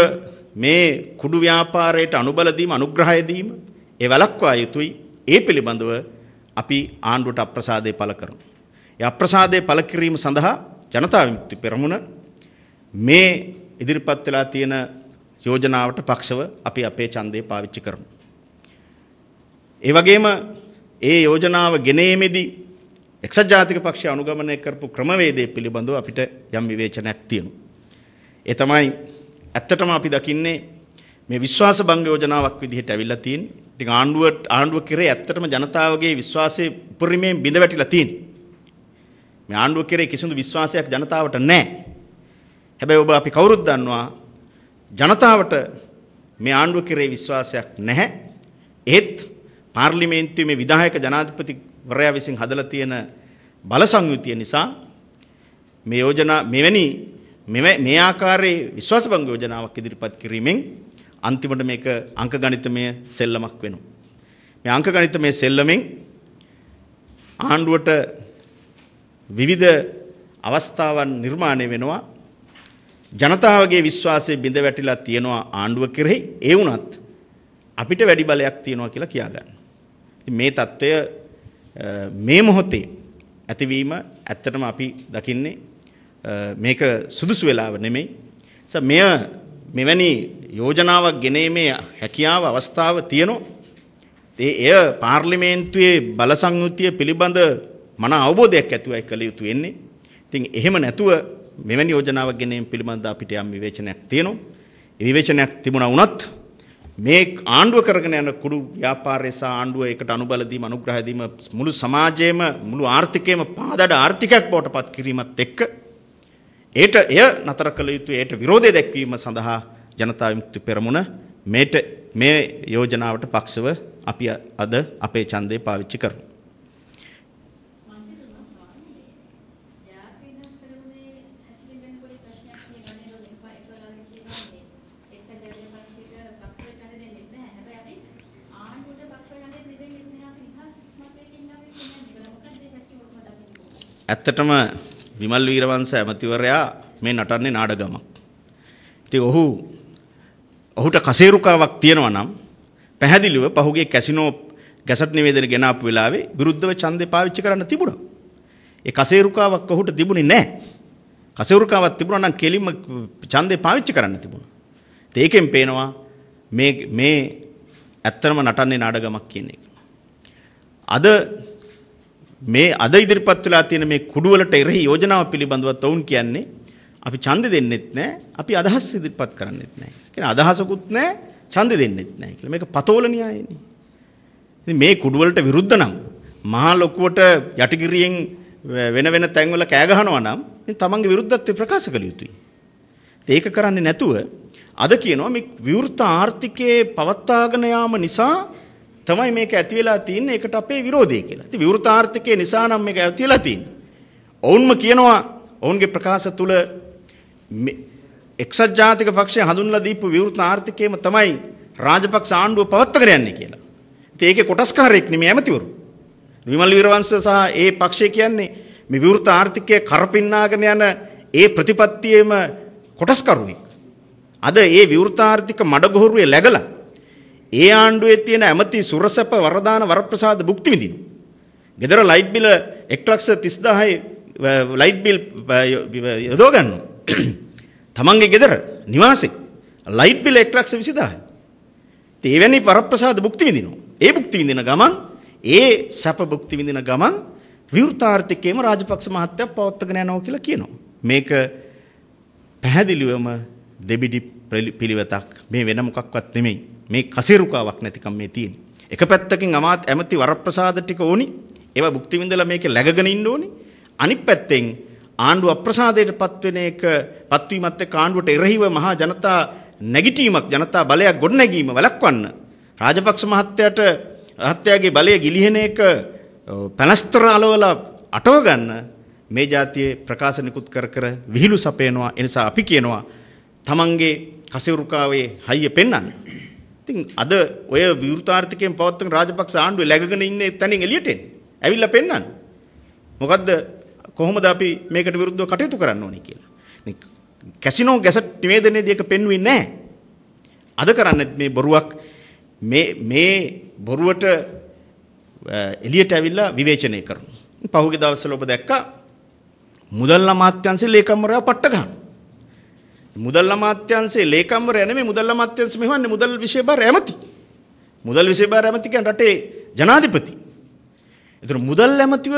මේ කුඩු ව්‍යාපාරයට අනුබල දීම අනුග්‍රහය දීම ඒ වළක්වා යුතුයි. ඒ පිළිබඳව අපි ආණ්ඩුවට අප්‍රසාදය පළ කරමු. ඒ අප්‍රසාදය පළ කිරීම සඳහා ජනතා විමුක්ති පෙරමුණ මේ ඉදිරිපත් වෙලා තියෙන යෝජනාවට පක්ෂව අපි අපේ ඡන්දය පාවිච්චි කරමු. ඒ වගේම ඒ යෝජනාව ගෙනීමේදී එක්සත් ජාතික පක්ෂය අනුගමනය කරපු ක්‍රමවේදය පිළිබඳව අපිට යම් විවේචනයක් තියෙනවා. ඒ තමයි ඇත්තටම අපි දකින්නේ මේ විශ්වාස භංග යෝජනාවක් විදිහට ඇවිල්ලා තියෙන්නේ. ඉතින් ආණ්ඩුව ආණ්ඩුව කෙරේ ඇත්තටම ජනතාවගේ විශ්වාසයේ උපරිමයෙන් බිඳ වැටිලා තියෙන්නේ. මේ ආණ්ඩුව කෙරේ කිසිදු විශ්වාසයක් ජනතාවට නැහැ. හැබැයි ඔබ අපි කවුරුත් දන්නවා ජනතාවට මේ ආණ්ඩුව කෙරේ විශ්වාසයක් නැහැ. ඒත් පාර්ලිමේන්තුවේ මේ විධායක ජනාධිපතිවරයා විසින් හදලා තියෙන බල සංයුතිය නිසා මේ යෝජනා මෙවැනි මෙම මේ ආකාරයේ විශ්වාස භංග යෝජනාවක් ඉදිරිපත් කිරීමෙන් අන්තිමට මේක අංක ගණිතමය සෙල්ලමක් වෙනවා. මේ අංක ගණිතමය සෙල්ලමෙන් ආණ්ඩුවට විවිධ අවස්ථාවන් නිර්මාණය වෙනවා. ජනතාවගේ විශ්වාසය බිඳ වැටිලා තියෙනවා ආණ්ඩුව කෙරෙහි ඒ වුණත් අපිට වැඩි බලයක් තියෙනවා කියලා කියා ගන්න. මේ தত্ত্বය මේ මොහොතේ ඇතිවීම ඇත්තටම අපි දකින්නේ මේක සුදුසු වෙලාව නෙමෙයි. නිසා මෙය මෙවැනි යෝජනාවක් ගෙනීමේ හැකියාව අවස්ථාව තියෙනවා. ඒ එය පාර්ලිමේන්තුවේ බල සංයුතිය පිළිබඳ මන අවබෝධයක් ඇතුවයි කළ යුතු වෙන්නේ. ඉතින් එහෙම නැතුව මෙවැනි යෝජනාවක් ගෙනීම පිළිබඳ අපිට යම් විවේචනයක් තියෙනවා. ඒ විවේචනයක් තිබුණා වුණත් මේ ආණ්ඩුව කරගෙන යන කුඩු ව්‍යාපාරය සහ ආණ්ඩුව ඒකට අනුබල දීම අනුග්‍රහය දීම මුළු සමාජයේම මුළු ආර්ථිකයේම පාදඩ ආර්ථිකයක් බවට පත් කිරීමත් එක්ක ඒට එය නතර කළ යුතු ඒට විරෝධය දැක්වීම සඳහා ජනතා විමුක්ති පෙරමුණ මේට මේ යෝජනාවට පක්ෂව අපි අද අපේ ඡන්දය පාවිච්චි කරමු. ඇත්තටම විමල් වීරවංශ ඇමතිවරයා මේ නටන්නේ නාඩගමක්. ඉතින් ඔහු ඔහුට කසේරුකාවක් තියෙනවා නම් පැහැදිලිව පහුගිය කැසිනෝ ගැසට් නිවේදන ගෙන ආපු වෙලාවේ විරුද්ධව ඡන්දේ පාවිච්චි කරන්න තිබුණා. ඒ කසේරුකාවක් ඔහුට තිබුණේ නැහැ. කසේරුකාවක් තිබුණා නම් කෙලින්ම ඡන්දේ පාවිච්චි කරන්න තිබුණා. ඒකෙන් පේනවා මේ මේ ඇත්තම නටන්නේ නාඩගමක් කියන එක. අද මේ අද ඉදිරිපත් වෙලා තියෙන මේ කුඩුවලට එරෙහි යෝජනාව පිළිබඳවත් වුන් කියන්නේ අපි ඡන්ද දෙන්නෙත් නැහැ, අපි අදහස් ඉදිරිපත් කරන්නෙත් නැහැ. කියන්නේ අදහසකුත් නැහැ, ඡන්ද දෙන්නෙත් නැහැ කියලා. මේක පතෝල න්‍යායනේ. ඉතින් මේ කුඩුවලට විරුද්ධ නම් මහා ලොකුවට යටිගිරියෙන් වෙන වෙන තැන්වල කෑ ගහනවා නම් ඉතින් තමන්ගේ විරුද්ධත්වය ප්‍රකාශ කළ යුතුයි. ඒක කරන්නේ නැතුව අද කියනවා මේ විවෘත ආර්ථිකයේ පවත්වාගෙන යාම නිසා තමයි මේක ඇති වෙලා තින්නේ ඒකට අපේ විරෝධය කියලා. ඉතින් විවෘතාර්ථකයේ නිසා නම් මේක ඇති වෙලා තින්නේ. ඔවුන්ම කියනවා ඔවුන්ගේ ප්‍රකාශ තුල එක්සත් ජාතික පක්ෂය හඳුන්ලා දීපු විවෘතාර්ථකයේම තමයි රාජපක්ෂ ආණ්ඩුව පවත්වාගෙන යන්නේ කියලා. ඉතින් ඒකේ කොටස්කාරයෙක් නෙමෙයි ඇමතිවරු. විමල් වීරවංශ සහ ඒ පක්ෂය කියන්නේ මේ විවෘතාර්ථකයේ කරපින්නාගෙන යන ඒ ප්‍රතිපත්තියේම කොටස්කරුවෙක්. අද ඒ විවෘතාර්ථික මඩගොහරුවේ läගලා ඒ ආණ්ඩුවේ තියෙන ඇමති සුරසැප වරදාන වරප්‍රසාද භුක්ති විඳිනවා. ගෙදර ලයිට් බිල 130000යි ලයිට් බිල් යොදව ගන්නවා. තමන්ගේ ගෙදර නිවාසේ ලයිට් බිල 122000යි. තේවැනි වරප්‍රසාද භුක්ති විඳිනවා. ඒ භුක්ති විඳින ගමන් ඒ සැප භුක්ති විඳින ගමන් විවෘතාර්ථිකේම රාජපක්ෂ මහත්තයා පවත්වගෙන යනවා කියලා කියනවා. මේක පැහැදිලිවම දෙබිඩි පිළිවෙතක් මේ වෙන මොකක්වත් නෙමෙයි. මේ කසිරුකාවක් නැතිකම් මේ තියෙන්නේ. එක පැත්තකින් අමාත් ඇමති වරප්‍රසාද ටික ඕනි. ඒවා භුක්ති විඳලා මේකේ läගගෙන ඉන්න ඕනි. අනිත් පැත්තෙන් ආණ්ඩුව අප්‍රසාදයට පත්වෙන එක පත්වීමත් එක්ක ආණ්ඩුවට එරෙහිව මහා ජනතා නැගිටීමක් ජනතා බලයක් ගොඩනැගීම වළක්වන්න රාජපක්ෂ මහත්තයාට මහත්තයාගේ බලය ගිලිහෙන එක පැනස්තර අලවලා අටව ගන්න මේ જાතියේ ප්‍රකාශ නිකුත් කර කර විහිළු සපයනවා එනිසා අපි කියනවා තමන්ගේ කසිරුකාවේ හයිය පෙන්වන්න ඉතින් අද ඔය විවෘතාර්ථිකයෙන් පවත්වන රාජපක්ෂ ආණ්ඩුවේ läගගෙන ඉන්නේ තැනින් එළියට එන්න. ඇවිල්ලා පෙන්නන්න. මොකද්ද කොහොමද අපි මේකට විරුද්ධව කටයුතු කරන්න ඕනේ කියලා. කැසිනෝ ගැසට් නිවේදනයේදී ඒක පෙන්වෙන්නේ නැහැ. අද කරන්නේ මේ බොරුවක් මේ මේ බොරුවට එළියට ඇවිල්ලා විවේචනය කරනවා. පහුගිය දවස්වල ඔබ දැක්කා මුදල් අමාත්‍යංශයේ ලේකම්වරයා පට්ට ගන්නවා. මුදල් අමාත්‍යංශයේ ලේකම්වරයා නෙමෙයි මුදල් අමාත්‍යංශ මෙහෙවන්නේ මුදල් විශේෂ බාර ඇමති. මුදල් විශේෂ බාර ඇමති කියන්නේ රටේ ජනාධිපති. ඒතර මුදල් ඇමතිව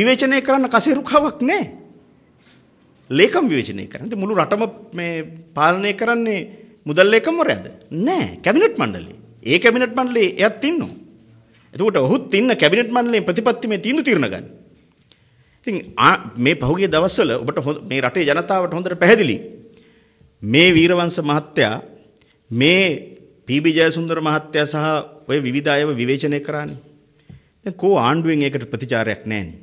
විවේචනය කරන්න කසීරුකාවක් නැහැ. ලේකම් විවේචනය කරන්නේ. ඉතින් මුළු රටම මේ පාලනය කරන්නේ මුදල් ලේකම්වරයාද? නැහැ. කැබිනට් මණ්ඩලය. ඒ කැබිනට් මණ්ඩලයේ එයත් ඉන්නවා. එතකොට ඔහුත් ඉන්න කැබිනට් මණ්ඩලයෙන් ප්‍රතිපත්තිමේ තීන්දුව තීරණ ගන්න. ඉතින් මේ පහුගිය දවස්වල ඔබට මේ රටේ ජනතාවට හොඳට පැහැදිලි මේ වීරවංශ මහත්තයා මේ පීබී ජයසුන්දර මහත්තයා සහ ඔය විවිධ අයව විවේචනය කරානේ. දැන් කෝ ආණ්ඩුවෙන් ඒකට ප්‍රතිචාරයක් නැන්නේ.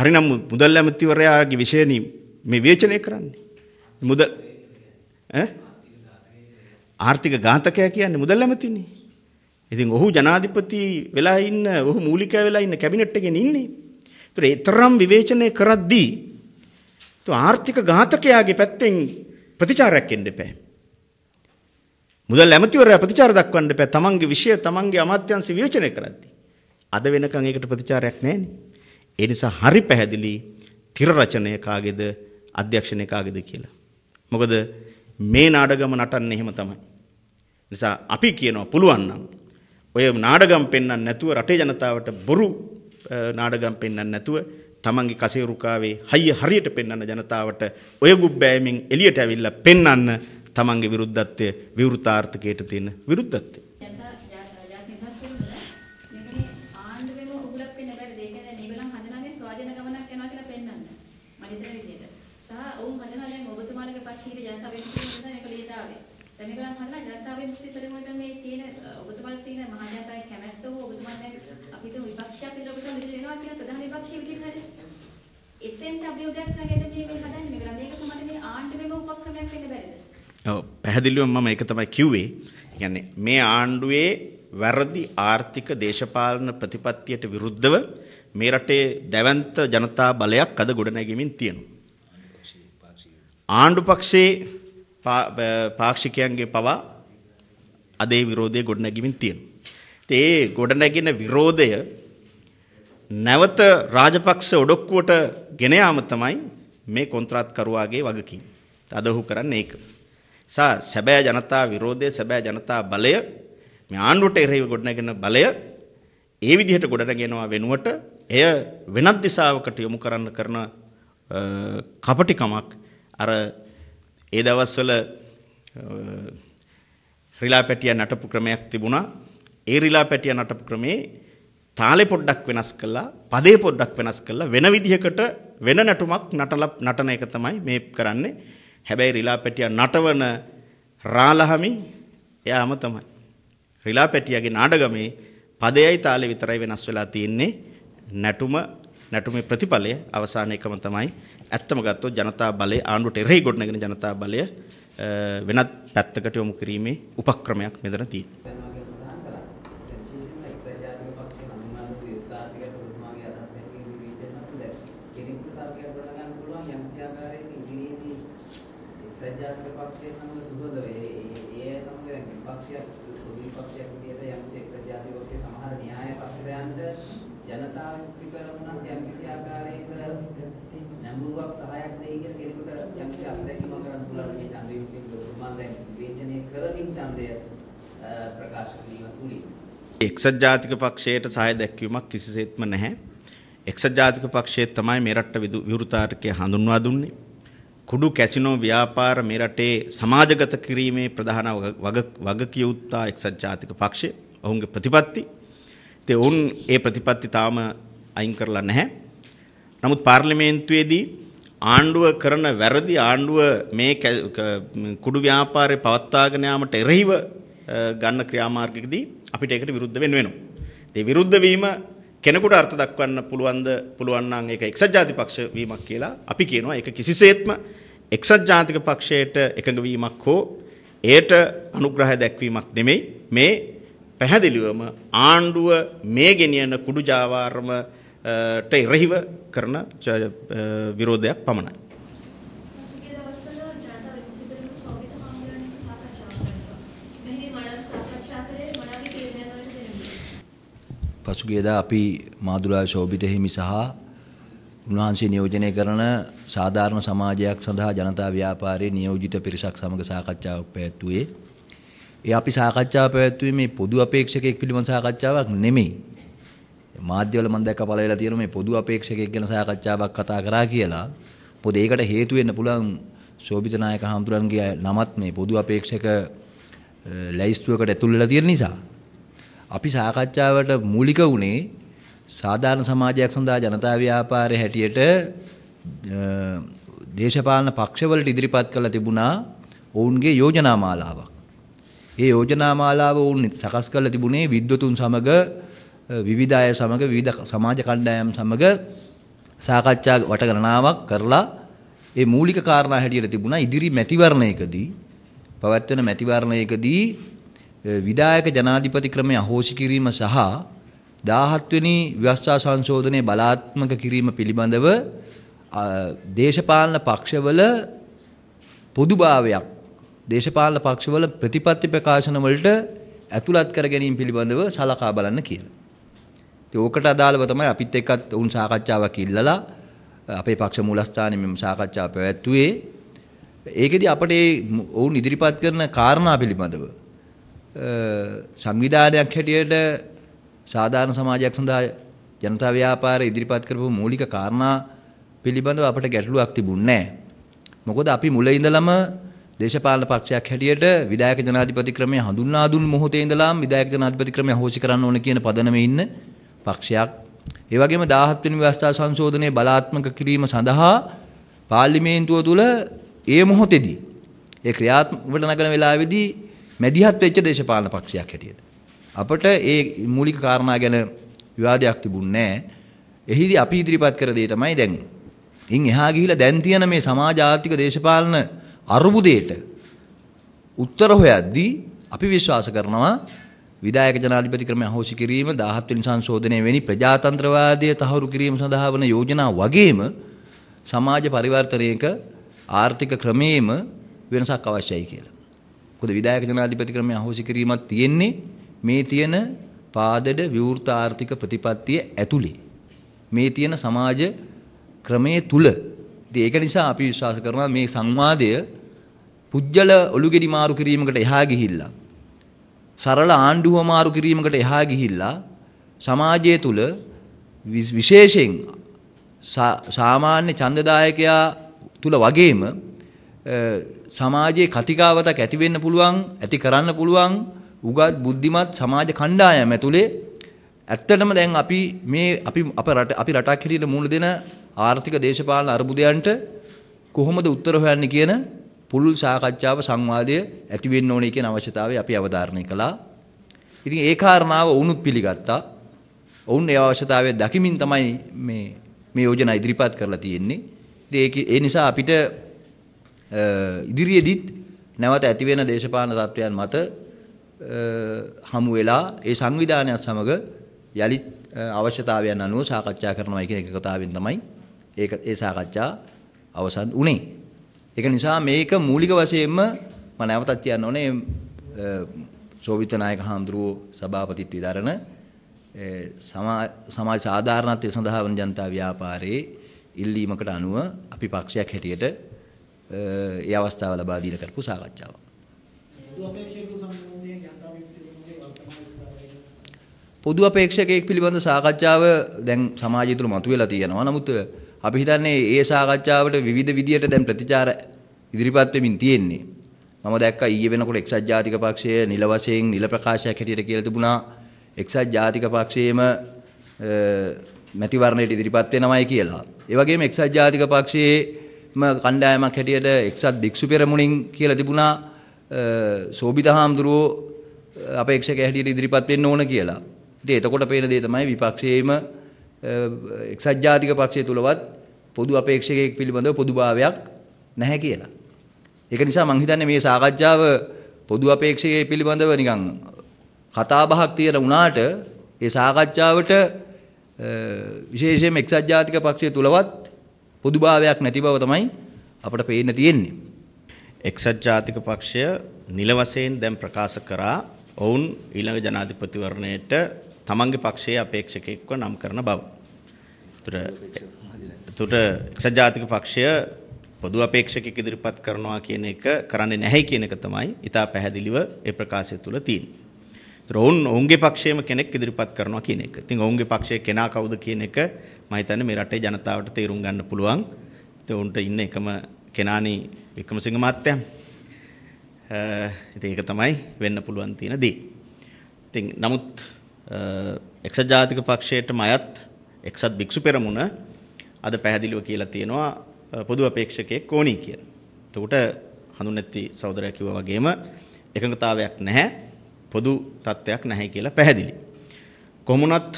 හරිනම් මුදල් ඇමතිවරයාගේ විශේෂණි මේ විවේචනය කරන්නේ. මුදල් ඈ ආර්ථික ඝාතකයා කියන්නේ මුදල් ඇමතිනේ. ඉතින් ඔහු ජනාධිපති වෙලා ඉන්න ඔහු මූලිකය වෙලා ඉන්න කැබිනට් එකේ ඉන්නේ. ඒතර ඒතරම් විවේචනය කරද්දී ආර්ථික ඝාතකයාගේ පැත්තෙන් ප්‍රතිචාරයක් එන්න එපා. මුදල් ඇමතිවරයා ප්‍රතිචාර දක්වන්න එපා. තමන්ගේ විෂය තමන්ගේ අමාත්‍යංශ විවේචනය කරද්දී. අද වෙනකන් ඒකට ප්‍රතිචාරයක් නැහැනේ. ඒ නිසා හරි පැහැදිලි තිර රචනය කාගේද අධ්‍යක්ෂණය කාගේද කියලා. මොකද මේ නාඩගම නටන්නේ එහෙම තමයි. නිසා අපි කියනවා පුළුවන් නම් ඔය නාඩගම් පෙන්වන්න නැතුව රටේ ජනතාවට බොරු නාඩගම් පෙන්වන්න නැතුව තමන්ගේ කසේරුකාවේ හයිය හරියට පෙන්වන්න ජනතාවට ඔය ගුබ්බෑමෙන් එළියට ඇවිල්ලා පෙන්වන්න තමන්ගේ විරුද්ධත්වය විවෘතාර්ථකයට තියෙන විරුද්ධත්වය එතෙන්ට අභියෝගයක් නැගෙද මේ මේ හදන්නේ මේක මේක තමයි මේ ආණ්ඩුවේම උපක්‍රමයක් වෙන්න බැරිද? ඔව් පැහැදිලිවම මම ඒක තමයි කිව්වේ. يعني මේ ආණ්ඩුවේ වැරදි ආර්ථික දේශපාලන ප්‍රතිපත්තියට විරුද්ධව මේ රටේ දැවන්ත ජනතා බලයක් අද ගොඩනැගෙමින් තියෙනවා. ආණ්ඩු පක්ෂයේ පාක්ෂිකයන්ගේ පවා අදේ විරෝධය ගොඩනැගෙමින් තියෙනවා. ඒ ගොඩනැගෙන විරෝධය නැවත රාජපක්ෂ ඔඩොක්කුවට ගෙන යාම තමයි මේ කොන්ත්‍රාත්කරුවාගේ වගකීම. අද ඔහු කරන්නේ ඒක. සා සැබෑ ජනතා විරෝධය සැබෑ ජනතා බලය මේ ආණ්ඩුවට එරෙහිව ගොඩනගෙන බලය ඒ විදිහට ගොඩනගෙනවා වෙනුවට එය වෙනත් දිශාවකට යොමු කරන්න කරන කපටිකමක් අර ඒ දවස්වල රිලා පැටිය නටපු ක්‍රමයක් තිබුණා. ඒ රිලා පැටිය නටපු ක්‍රමේ තාලෙ පොඩ්ඩක් වෙනස් කළා පදේ පොඩ්ඩක් වෙනස් කළා වෙන විදිහකට වෙන නටුමක් නටලා නටන එක තමයි මේ කරන්නේ හැබැයි රිලා පැටියා නටවන රාලහමි එයාම තමයි රිලා පැටියාගේ නාඩගමේ පදයයි තාලෙ විතරයි වෙනස් වෙලා තියෙන්නේ නැටුම නැටුමේ ප්‍රතිඵලය අවසාන එකම තමයි ඇත්තම ගත්තොත් ජනතා බලය ආණ්ඩුවට එරෙහි ගොඩනගෙන ජනතා බලය වෙනත් පැත්තකට යොමු කිරීමේ උපක්‍රමයක් මෙතන තියෙනවා ජාතික පක්ෂය සමග සුහද ඒ සමග විපක්ෂයක් පොදු විපක්ෂයක් විදිහට යම්සේ එක්සත් ජාතික පක්ෂයේ සමහර න්‍යාය පක්ෂයන්ට ජනතාවිමුක්ති පෙරමුණක් යම්කිසි ආකාරයක නැඹුරුවක් සහායක් දෙයි කියලා කෙනෙකුට යම්කිසි අත්දැකීමක් ගන්න පුළුවන් මේ ඡන්දය විසින් ගොතුමා දැන් විවේචනය කරමින් ඡන්දය ප්‍රකාශ කිරීම තුලින් එක්සත් ජාතික පක්ෂයට සහාය දැක්වීමක් කිසිසේත්ම නැහැ එක්සත් ජාතික පක්ෂයේ තමයි මෙරට විරුතාර්කය හඳුන්වා දුන්නේ කුඩු කැසිනෝ ව්‍යාපාර මේ රටේ සමාජගත කිරීමේ ප්‍රධාන වගකියුත්තා එක්සත් ජාතික පක්ෂය ඔවුන්ගේ ප්‍රතිපත්ති. ඉතින් ඔවුන් ඒ ප්‍රතිපත්ති තාම අයින් කරලා නැහැ. නමුත් පාර්ලිමේන්තුවේදී ආණ්ඩුව කරන වැරදි ආණ්ඩුව මේ කුඩු ව්‍යාපාරය පවත්වාගෙන යාමට එරෙහිව ගන්න ක්‍රියාමාර්ගයකදී අපිට ඒකට විරුද්ධ වෙන්න වෙනවා. ඒ විරුද්ධ වීම කෙනෙකුට අර්ථ දක්වන්න පුළුවන්ද පුළුවන් නම් ඒක එක්සත් ජාතික පක්ෂ වීමක් කියලා අපි කියනවා. ඒක කිසිසේත්ම එක්සත් ජාතික පක්ෂයට එකඟ වීමක් හෝ එයට අනුග්‍රහය දැක්වීමක් නෙමෙයි. මේ පැහැදිලිවම ආණ්ඩුව මේ ගෙනියන කුඩු ජාවාරමට එරෙහිව කරන විරෝධයක් පමණයි. පසුගියදා අපි මාදුරා ශෝභිතෙහිමි සහ උන්වහන්සේ නියෝජනය කරන සාධාරණ සමාජයක් සඳහා ජනතා ව්‍යාපාරයේ නියෝජිත පිරිසක් සමග සාකච්ඡාවක් පැවැත්වුවේ. ඒ අපි සාකච්ඡාව පැවැත්වුවේ මේ පොදු අපේක්ෂකයෙක් පිළිබඳ සාකච්ඡාවක් නෙමෙයි. මාධ්‍යවල මම දැක්ක පළවෙලා තියෙන මේ පොදු අපේක්ෂකයෙක් ගැන සාකච්ඡාවක් කතා කරා කියලා. මොකද ඒකට හේතු වෙන්න පුළුවන් ශෝභිත නායක හඳුරන්ගේ නමත් මේ පොදු අපේක්ෂක ලැයිස්තුවකට ඇතුල් වෙලා තියෙන නිසා. අපි සාකච්ඡාවට මූලික වුණේ සාධාරණ සමාජයක් සඳහා ජනතා ව්‍යාපාරයේ හැටියට දේශපාලන පක්ෂවලට ඉදිරිපත් කළ තිබුණා ඔවුන්ගේ යෝජනා මාලාවක්. ඒ යෝජනා මාලාව ඔවුන් සකස් කරලා තිබුණේ විද්වතුන් සමග විවිධ අය සමග විවිධ සමාජ කණ්ඩායම් සමග සාකච්ඡා වටගණනාවක් කරලා ඒ මූලික කාරණා හැටියට තිබුණා ඉදිරි මැතිවරණයකදී පවත්වන මැතිවරණයකදී විදායක ජනාධිපති ක්‍රමය අහෝසි කිරීම සහ 17 වෙනි ව්‍යවස්ථා සංශෝධනයේ බලාත්මක කිරීම පිළිබඳව දේශපාලන පක්ෂවල පොදුභාවයක් දේශපාලන පක්ෂවල ප්‍රතිපත්ති ප්‍රකාශන වලට ඇතුළත් කර ගැනීම පිළිබඳව සලකා බලන්න කියලා. ඉතින් ඕකට අදාළව තමයි අපිත් එක්කත් උන් සාකච්ඡාවක් ඉල්ලලා අපේ පක්ෂ මූලස්ථානයේ මෙම සාකච්ඡාව පැවැත්වුවේ. ඒකෙදි අපට ඒ ඔවුන් ඉදිරිපත් කරන කාරණා පිළිබඳව සංවිධානයක් හැටියට සාධාරණ සමාජයක් සඳහා ජනතා ව්‍යාපාරය ඉදිරිපත් කරපු මූලික කාරණා පිළිබඳව අපට ගැටලුවක් තිබුණේ මොකද අපි මුල ඉඳලම දේශපාලන පක්ෂයක් හැටියට විධායක ජනාධිපති ක්‍රමය හඳුන්වා දුන් මොහොතේ ඉඳලාම විධායක ජනාධිපති ක්‍රමය හොසි කරන්න ඕන කියන පදනමේ ඉන්න පක්ෂයක්. ඒ වගේම 17 වෙනි ව්‍යවස්ථා සංශෝධනයේ බලාත්මක කිරීම සඳහා පාර්ලිමේන්තුව තුළ ඒ මොහොතේදී ඒ ක්‍රියාත්මක වන වෙලාවේදී මැදිහත් වෙච්ච දේශපාලන පක්ෂයක් හැටියට. අපට ඒ මූලික කාරණා ගැන විවාදයක් තිබුණේ නැහැ. එහිදී අපි ඉදිරිපත් කර දේ තමයි දැන් ඉන් එහා ගිහිලා දැන් තියෙන මේ සමාජ ආර්ථික දේශපාලන අරුබුදයට උත්තර හොයද්දී අපි විශ්වාස කරනවා විදායක ජනාධිපති ක්‍රමය අහෝසි කිරීම 17 වෙනි සංශෝධනය වෙනි ප්‍රජාතන්ත්‍රවාදය තහවුරු කිරීම සඳහා වන යෝජනා වගේම සමාජ පරිවර්තනයක ආර්ථික ක්‍රමයේම වෙනසක් අවශ්‍යයි කියලා. මොකද විධායක ජනාධිපති ක්‍රමය අහෝසි කිරීමක් තියෙන්නේ මේ තියෙන පාදඩ විවෘත ආර්ථික ප්‍රතිපත්තිය ඇතුලේ. මේ තියෙන සමාජ ක්‍රමයේ තුල. ඉතින් ඒක නිසා අපි විශ්වාස කරනවා මේ සංවාදය පුජ්‍යල ඔලුගෙඩි මාරු කිරීමකට එහා ගිහිල්ලා සරල ආණ්ඩුව මාරු කිරීමකට එහා ගිහිල්ලා සමාජය තුල විශේෂයෙන් සාමාන්‍ය ඡන්දදායකයා තුල වගේම සමාජයේ කතිකාවතක් ඇති වෙන්න පුළුවන් ඇති කරන්න පුළුවන් උගත් බුද්ධිමත් සමාජ කණ්ඩායම ඇතුලේ ඇත්තටම දැන් අපි මේ අපි අප රට අපි රටක් හැටියට මුහුණ දෙන ආර්ථික දේශපාලන අර්බුදයන්ට කොහොමද උත්තර හොයන්නේ කියන පුළුල් සාකච්ඡාව සංවාදය ඇති වෙන්න ඕනේ කියන අවශ්‍යතාවය අපි අවධාරණය කළා. ඉතින් ඒ කාරණාව වුණුත් පිළිගත්තා. ඔවුන් ඒ අවශ්‍යතාවය දකිමින් තමයි මේ මේ යෝජනා ඉදිරිපත් කරලා තියෙන්නේ. ඉතින් ඒ නිසා අපිට ඉදිරියේදීත් නැවත ඇතිවෙන දේශපාලන තත්ත්වයන් මත හමු වෙලා ඒ සංවිධානයත් සමග යළිත් අවශ්‍යතාවයන් අනුව සාකච්ඡා කරනවා කියන එක කතාවෙන් තමයි ඒක ඒ සාකච්ඡා අවසන් වුණේ. ඒක නිසා මේක මූලික වශයෙන්ම මම නැවතත් කියන්න ඕනේ සෝවිත නායක හාමුදුරුවෝ සභාපතිත්වය දරන සමාජ සාධාරණත්වය සඳහා වන ජනතා ව්‍යාපාරයේ ඉල්ලීමකට අනුව අපි පක්ෂයක් හැටියට ඒ අවස්ථාව ලබා දීලා කරපු සාකච්ඡාව. පොදු අපේක්ෂකයෙක් පිළිබඳ සාකච්ඡාව දැන් සමාජය තුළ මතුවෙලා තියෙනවා. නමුත් අපි හිතන්නේ ඒ සාකච්ඡාවට විවිධ විදියට දැන් ප්‍රතිචාර ඉදිරිපත් වෙමින් තියෙන්නේ. මම දැක්කා ඊයේ වෙනකොට එක්සත් ජාතික පක්ෂය නිල වශයෙන් නිල ප්‍රකාශයක් හැටියට කියලා තිබුණා. එක්සත් ජාතික පක්ෂයේම මැතිවරණයට ඉදිරිපත් වෙනවයි කියලා. ඒ වගේම එක්සත් ජාතික පක්ෂයේ කණ්ඩායමක් හැටියට එක්සත් භික්ෂු පෙරමුණින් කියලා තිබුණා සෝබිත හාමුදුරුවෝ අපේක්ෂක හැටියට ඉදිරිපත් වෙන්න ඕන කියලා. ඉතින් එතකොට පේන දේ තමයි විපක්ෂයේම එක්සත් ජාතික පක්ෂය තුලවත් පොදු අපේක්ෂකයෙක් පිළිබඳව පොදුභාවයක් නැහැ කියලා. ඒක නිසා මම හිතන්නේ මේ සාකච්ඡාව පොදු අපේක්ෂකයෙ පිළිබඳව නිකන් කතා බහක් තියෙන වුණාට ඒ සාකච්ඡාවට විශේෂයෙන්ම එක්සත් ජාතික පක්ෂය තුලවත් පොදුභාවයක් නැති බව තමයි අපට පේන්න තියෙන්නේ. එක්සත් ජාතික පක්ෂය නිල වශයෙන් දැන් ප්‍රකාශ කරා ඔවුන් ඊළඟ ජනාධිපතිවරණයට තමන්ගේ පක්ෂයේ අපේක්ෂකෙක්ව නම් කරන බව. එතකොට එක්සත් ජාතික පක්ෂය පොදු අපේක්ෂකෙක් ඉදිරිපත් කරනවා කියන එක කරන්නේ නැහැ කියන එක තමයි ඊට පැහැදිලිව ඒ ප්‍රකාශය තුල තියෙන්නේ. ඔවුන් ඔවුන්ගේ පක්ෂයේම කෙනෙක් ඉදිරිපත් කරනවා කියන එක. ඉතින් ඔවුන්ගේ පක්ෂයේ කෙනා කවුද කියන එක මම හිතන්නේ මේ රටේ ජනතාවට තේරුම් ගන්න පුළුවන්. ඉතින් ඔවුන්ට ඉන්න එකම කෙනානේ වික්‍රමසිංහ මහත්තයා. ඉතින් ඒක තමයි වෙන්න පුළුවන් තියෙන දේ. ඉතින් නමුත් එක්සත් ජාතික පක්ෂයටම අයත් එක්සත් භික්ෂු පෙරමුණ අද පැහැදිලිව කියලා තියෙනවා පොදු අපේක්ෂකයෙක් ඕනි කියලා. එතකොට හඳුනැති සහෝදරයා කිව්වා වගේම එකඟතාවයක් නැහැ. පොදු තත්ත්වයක් නැහැ කියලා පැහැදිලි. කොමුණත්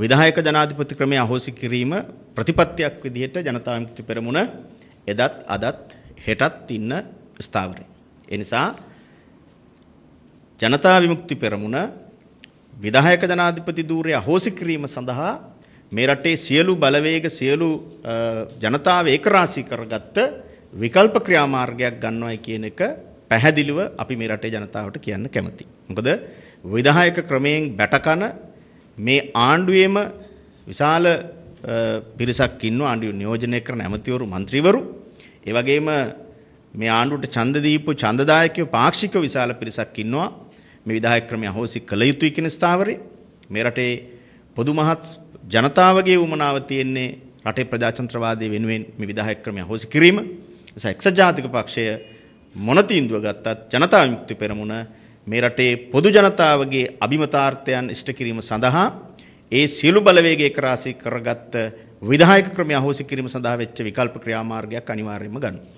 විධායක ජනාධිපති ක්‍රමය අහෝසි කිරීම ප්‍රතිපත්තියක් විදිහට ජනතා විමුක්ති පෙරමුණ එදත් අදත් හෙටත් ඉන්න ස්ථාවරය. ඒ නිසා ජනතා විමුක්ති පෙරමුණ විධායක ජනාධිපති ධූරය අහෝසි කිරීම සඳහා මේ රටේ සියලු බලවේග සියලු ජනතාව ඒකරාශී කරගත්ත විකල්ප ක්‍රියාමාර්ගයක් ගන්නවයි කියන එක පැහැදිලිව අපි මේ රටේ ජනතාවට කියන්න කැමතියි. මොකද විධායක ක්‍රමයෙන් බැටකන මේ ආණ්ඩුවේම විශාල පිරිසක් ඉන්නවා ආණ්ඩුව නියෝජනය කරන ඇමතිවරු മന്ത്രിවරු ඒ වගේම මේ ආණ්ඩුවට ඡන්ද දීපු ඡන්දදායකයෝ පාක්ෂිකව විශාල පිරිසක් ඉන්නවා මේ විධායක ක්‍රමය අහෝසි කළ යුතුයි කියන ස්ථාවරේ මේ රටේ පොදු මහත් ජනතාවගේ උමනාව තියෙන්නේ රටේ ප්‍රජාතන්ත්‍රවාදය වෙනුවෙන් මේ විධායක ක්‍රමය අහෝසි කිරීම නිසා එක්සත් ජාතික පක්ෂය මොන තීන්දුව ගත්තත් ජනතා විමුක්ති පෙරමුණ මේ රටේ පොදු ජනතාවගේ අභිමතාර්ථයන් ඉෂ්ට කිරීම සඳහා ඒ සියලු බලවේග එකරාශී කරගත් විධායක ක්‍රමය අහෝසි කිරීම සඳහා වෙච්ච විකල්ප ක්‍රියාමාර්ගයක් අනිවාර්යයෙන්ම ගන්නවා.